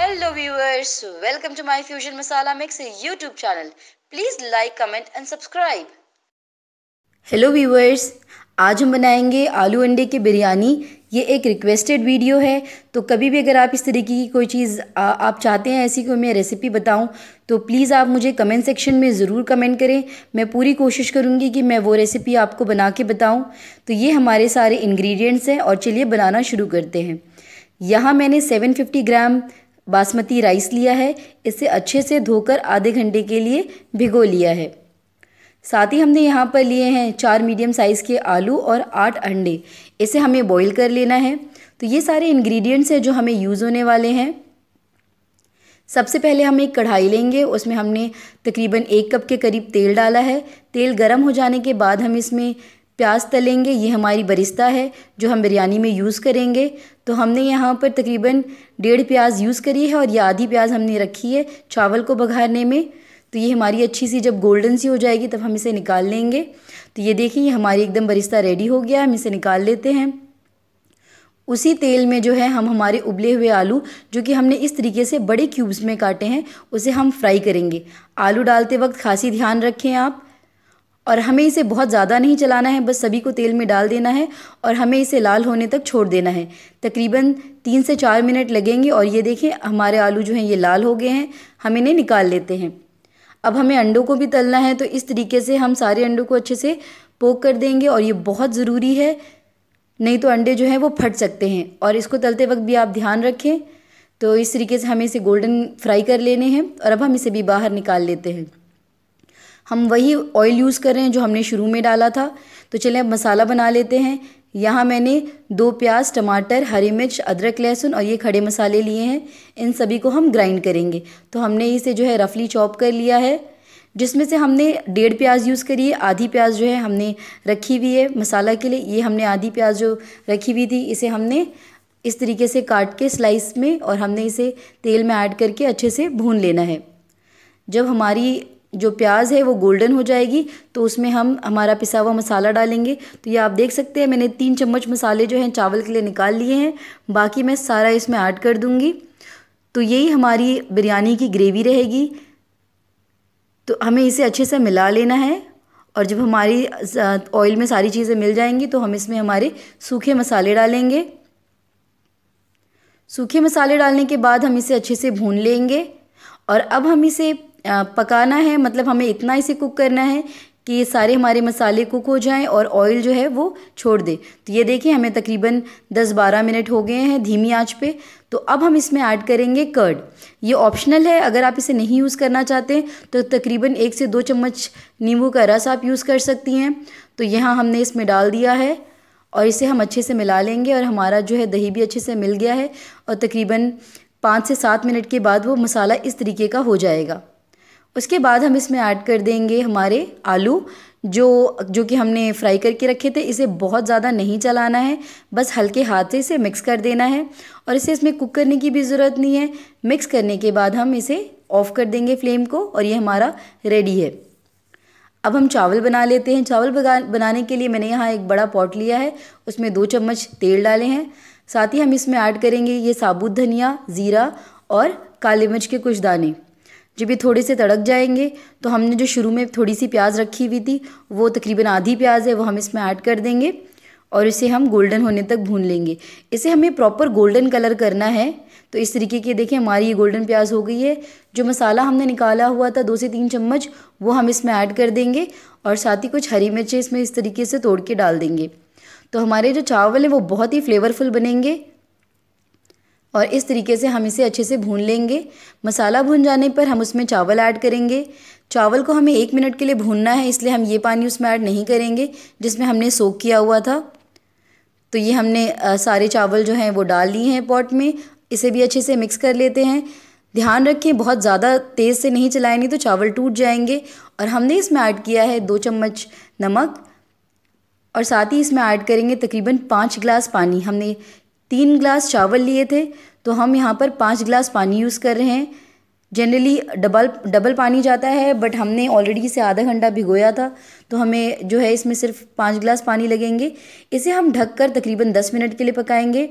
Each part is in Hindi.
hello viewers welcome to my fusion masala mix YouTube channel please like comment and subscribe hello viewers आज हम बनाएंगे आलू अंडे की बिरयानी ये एक रिक्वेस्टेड वीडियो है तो कभी भी अगर आप इस तरीके की कोई चीज़ आप चाहते हैं ऐसी कोई मैं रेसिपी बताऊं तो प्लीज़ आप मुझे कमेंट सेक्शन में ज़रूर कमेंट करें मैं पूरी कोशिश करूंगी कि मैं वो रेसिपी आपको बना के बताऊं तो ये हमारे सारे इंग्रेडिएंट्स हैं और चलिए बनाना शुरू करते हैं यहाँ मैंने सेवन ग्राम बासमती राइस लिया है इसे अच्छे से धोकर आधे घंटे के लिए भिगो लिया है साथ ही हमने यहाँ पर लिए हैं चार मीडियम साइज़ के आलू और आठ अंडे इसे हमें बॉईल कर लेना है तो ये सारे इंग्रेडिएंट्स हैं जो हमें यूज़ होने वाले हैं सबसे पहले हम एक कढ़ाई लेंगे उसमें हमने तकरीबन एक कप के करीब तेल डाला है तेल गर्म हो जाने के बाद हम इसमें प्याज तलेंगे ये हमारी बरिस्ता है जो हम बिरयानी में यूज़ करेंगे तो हमने यहाँ पर तकरीबन डेढ़ प्याज यूज़ करी है और ये आधी प्याज हमने रखी है चावल को बघारने में तो ये हमारी अच्छी सी जब गोल्डन सी हो जाएगी तब हम इसे निकाल लेंगे तो ये देखिए ये हमारी एकदम बरिस्ता रेडी हो गया हम इसे निकाल लेते हैं उसी तेल में जो है हम हमारे उबले हुए आलू जो कि हमने इस तरीके से बड़े क्यूब्स में काटे हैं उसे हम फ्राई करेंगे आलू डालते वक्त खासी ध्यान रखें आप और हमें इसे बहुत ज़्यादा नहीं चलाना है बस सभी को तेल में डाल देना है और हमें इसे लाल होने तक छोड़ देना है तकरीबन तीन से चार मिनट लगेंगे और ये देखें हमारे आलू जो हैं ये लाल हो गए हैं हम इन्हें निकाल लेते हैं अब हमें अंडों को भी तलना है तो इस तरीके से हम सारे अंडों को अच्छे से पोक कर देंगे और ये बहुत ज़रूरी है नहीं तो अंडे जो हैं वो फट सकते हैं और इसको तलते वक्त भी आप ध्यान रखें तो इस तरीके से हमें इसे गोल्डन फ्राई कर लेने हैं और अब हम इसे भी बाहर निकाल लेते हैं हम वही ऑयल यूज़ कर रहे हैं जो हमने शुरू में डाला था तो चलें अब मसाला बना लेते हैं यहाँ मैंने दो प्याज टमाटर हरी मिर्च अदरक लहसुन और ये खड़े मसाले लिए हैं इन सभी को हम ग्राइंड करेंगे तो हमने इसे जो है रफली चॉप कर लिया है जिसमें से हमने डेढ़ प्याज यूज़ करी है आधी प्याज जो है हमने रखी हुई है मसाला के लिए ये हमने आधी प्याज जो रखी हुई थी इसे हमने इस तरीके से काट के स्लाइस में और हमने इसे तेल में ऐड करके अच्छे से भून लेना है जब हमारी जो प्याज है वो गोल्डन हो जाएगी तो उसमें हम हमारा पिसा हुआ मसाला डालेंगे तो ये आप देख सकते हैं मैंने तीन चम्मच मसाले जो हैं चावल के लिए निकाल लिए हैं बाकी मैं सारा इसमें ऐड कर दूँगी तो यही हमारी बिरयानी की ग्रेवी रहेगी तो हमें इसे अच्छे से मिला लेना है और जब हमारी ऑयल में सारी चीज़ें मिल जाएंगी तो हम इसमें हमारे सूखे मसाले डालेंगे सूखे मसाले डालने के बाद हम इसे अच्छे से भून लेंगे और अब हम इसे पकाना है मतलब हमें इतना इसे कुक करना है कि ये सारे हमारे मसाले कुक हो जाएं और ऑयल जो है वो छोड़ दे तो ये देखिए हमें तकरीबन 10-12 मिनट हो गए हैं धीमी आंच पे तो अब हम इसमें ऐड करेंगे कर्ड ये ऑप्शनल है अगर आप इसे नहीं यूज़ करना चाहते तो तकरीबन एक से दो चम्मच नींबू का रस आप यूज़ कर सकती हैं तो यहाँ हमने इसमें डाल दिया है और इसे हम अच्छे से मिला लेंगे और हमारा जो है दही भी अच्छे से मिल गया है और तकरीबन पाँच से सात मिनट के बाद वो मसाला इस तरीके का हो जाएगा उसके बाद हम इसमें ऐड कर देंगे हमारे आलू जो जो कि हमने फ्राई करके रखे थे इसे बहुत ज़्यादा नहीं चलाना है बस हल्के हाथ से इसे मिक्स कर देना है और इसे इसमें कुक करने की भी ज़रूरत नहीं है मिक्स करने के बाद हम इसे ऑफ़ कर देंगे फ्लेम को और ये हमारा रेडी है अब हम चावल बना लेते हैं चावल बनाने के लिए मैंने यहाँ एक बड़ा पॉट लिया है उसमें दो चम्मच तेल डाले हैं साथ ही हम इसमें ऐड करेंगे ये साबुत धनिया ज़ीरा और काली मिर्च के कुछ दाने जब ये थोड़े से तड़क जाएंगे तो हमने जो शुरू में थोड़ी सी प्याज रखी हुई थी वो तकरीबन आधी प्याज है वो हम इसमें ऐड कर देंगे और इसे हम गोल्डन होने तक भून लेंगे इसे हमें प्रॉपर गोल्डन कलर करना है तो इस तरीके की देखिए हमारी ये गोल्डन प्याज हो गई है जो मसाला हमने निकाला हुआ था दो से तीन चम्मच वो हम इसमें ऐड कर देंगे और साथ ही कुछ हरी मिर्चें इसमें इस तरीके से तोड़ के डाल देंगे तो हमारे जो चावल हैं वो बहुत ही फ्लेवरफुल बनेंगे और इस तरीके से हम इसे अच्छे से भून लेंगे मसाला भून जाने पर हम उसमें चावल ऐड करेंगे चावल को हमें एक मिनट के लिए भूनना है इसलिए हम ये पानी उसमें ऐड नहीं करेंगे जिसमें हमने सोक किया हुआ था तो ये हमने सारे चावल जो हैं वो डाल दिए हैं पॉट में इसे भी अच्छे से मिक्स कर लेते हैं ध्यान रखें बहुत ज़्यादा तेज़ से नहीं चलाएंगे तो चावल टूट जाएंगे और हमने इसमें ऐड किया है दो चम्मच नमक और साथ ही इसमें ऐड करेंगे तकरीबन पाँच गिलास पानी हमने तीन ग्लास चावल लिए थे तो हम यहाँ पर पाँच ग्लास पानी यूज़ कर रहे हैं जनरली डबल डबल पानी जाता है बट हमने ऑलरेडी इसे आधा घंटा भिगोया था तो हमें जो है इसमें सिर्फ पाँच गिलास पानी लगेंगे इसे हम ढककर तकरीबन दस मिनट के लिए पकाएंगे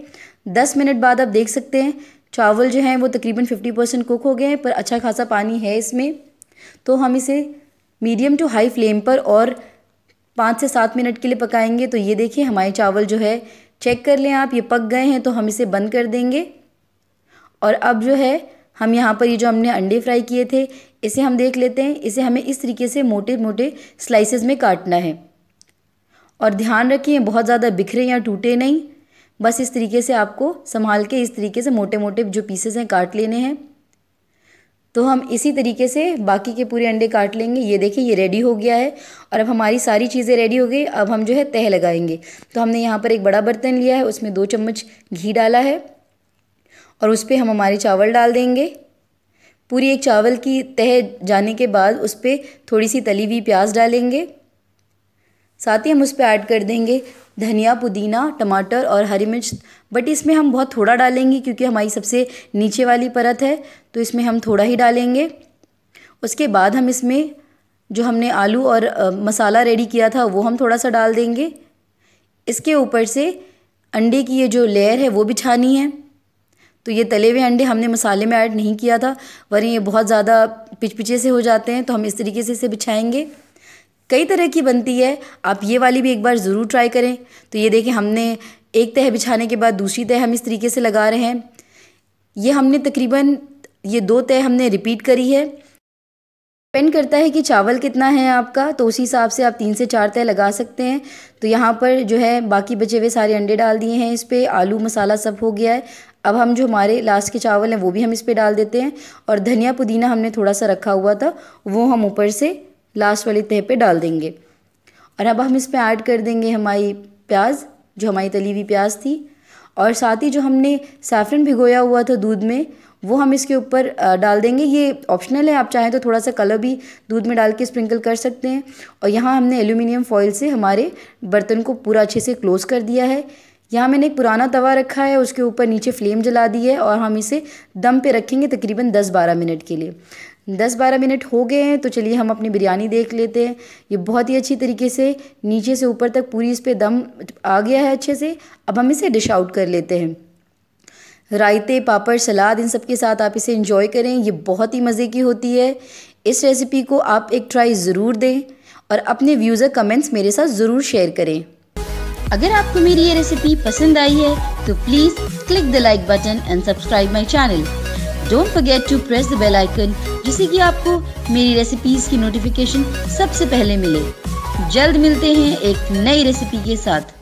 दस मिनट बाद आप देख सकते हैं चावल जो हैं वो तकरीबन फिफ्टी परसेंट कुक हो गए हैं पर अच्छा खासा पानी है इसमें तो हम इसे मीडियम टू हाई फ्लेम पर और पाँच से सात मिनट के लिए पकाएंगे तो ये देखिए हमारे चावल जो है चेक कर लें आप ये पक गए हैं तो हम इसे बंद कर देंगे और अब जो है हम यहाँ पर ये जो हमने अंडे फ्राई किए थे इसे हम देख लेते हैं इसे हमें इस तरीके से मोटे मोटे स्लाइसेस में काटना है और ध्यान रखिए बहुत ज़्यादा बिखरे या टूटे नहीं बस इस तरीके से आपको संभाल के इस तरीके से मोटे मोटे जो पीसेस हैं काट लेने हैं तो हम इसी तरीके से बाकी के पूरे अंडे काट लेंगे ये देखिए ये रेडी हो गया है और अब हमारी सारी चीज़ें रेडी हो गई अब हम जो है तह लगाएंगे तो हमने यहाँ पर एक बड़ा बर्तन लिया है उसमें दो चम्मच घी डाला है और उस पर हम हमारे चावल डाल देंगे पूरी एक चावल की तह जाने के बाद उस पर थोड़ी सी तली हुई प्याज डालेंगे साथ ही हम उस पर ऐड कर देंगे धनिया पुदीना टमाटर और हरी मिर्च बट इसमें हम बहुत थोड़ा डालेंगे क्योंकि हमारी सबसे नीचे वाली परत है तो इसमें हम थोड़ा ही डालेंगे उसके बाद हम इसमें जो हमने आलू और मसाला रेडी किया था वो हम थोड़ा सा डाल देंगे इसके ऊपर से अंडे की ये जो लेयर है वो बिछानी है तो ये तले हुए अंडे हमने मसाले में ऐड नहीं किया था वरना ये बहुत ज़्यादा पिचपिचे से हो जाते हैं तो हम इस तरीके से इसे बिछाएंगे कई तरह की बनती है आप ये वाली भी एक बार ज़रूर ट्राई करें तो ये देखें हमने एक तह बिछाने के बाद दूसरी तह हम इस तरीके से लगा रहे हैं ये हमने तकरीबन ये दो तय हमने रिपीट करी है डिपेंड करता है कि चावल कितना है आपका तो उसी हिसाब से आप तीन से चार तय लगा सकते हैं तो यहाँ पर जो है बाकी बचे हुए सारे अंडे डाल दिए हैं इस पर आलू मसाला सब हो गया है अब हम जो हमारे लास्ट के चावल हैं वो भी हम इस पर डाल देते हैं और धनिया पुदीना हमने थोड़ा सा रखा हुआ था वो हम ऊपर से लास्ट वाली तह पे डाल देंगे और अब हम इस पे ऐड कर देंगे हमारी प्याज जो हमारी तली हुई प्याज थी और साथ ही जो हमने सैफरन भिगोया हुआ था दूध में वो हम इसके ऊपर डाल देंगे ये ऑप्शनल है आप चाहें तो थोड़ा सा कलर भी दूध में डाल के स्प्रिंकल कर सकते हैं और यहाँ हमने एल्यूमिनियम फॉयल से हमारे बर्तन को पूरा अच्छे से क्लोज़ कर दिया है यहाँ मैंने एक पुराना तवा रखा है उसके ऊपर नीचे फ्लेम जला दी है और हम इसे दम पे रखेंगे तकरीबन 10-12 मिनट के लिए दस बारह मिनट हो गए हैं तो चलिए हम अपनी बिरयानी देख लेते हैं ये बहुत ही अच्छी तरीके से नीचे से ऊपर तक पूरी इस पर दम आ गया है अच्छे से अब हम इसे डिश आउट कर लेते हैं रायते पापड़ सलाद इन सब के साथ आप इसे इंजॉय करें ये बहुत ही मज़े की होती है इस रेसिपी को आप एक ट्राई ज़रूर दें और अपने व्यूज़ और कमेंट्स मेरे साथ ज़रूर शेयर करें अगर आपको मेरी ये रेसिपी पसंद आई है तो please click the like button and subscribe my channel don't forget to press the bell icon जिससे कि आपको मेरी रेसिपीज की नोटिफिकेशन सबसे पहले मिले जल्द मिलते हैं एक नई रेसिपी के साथ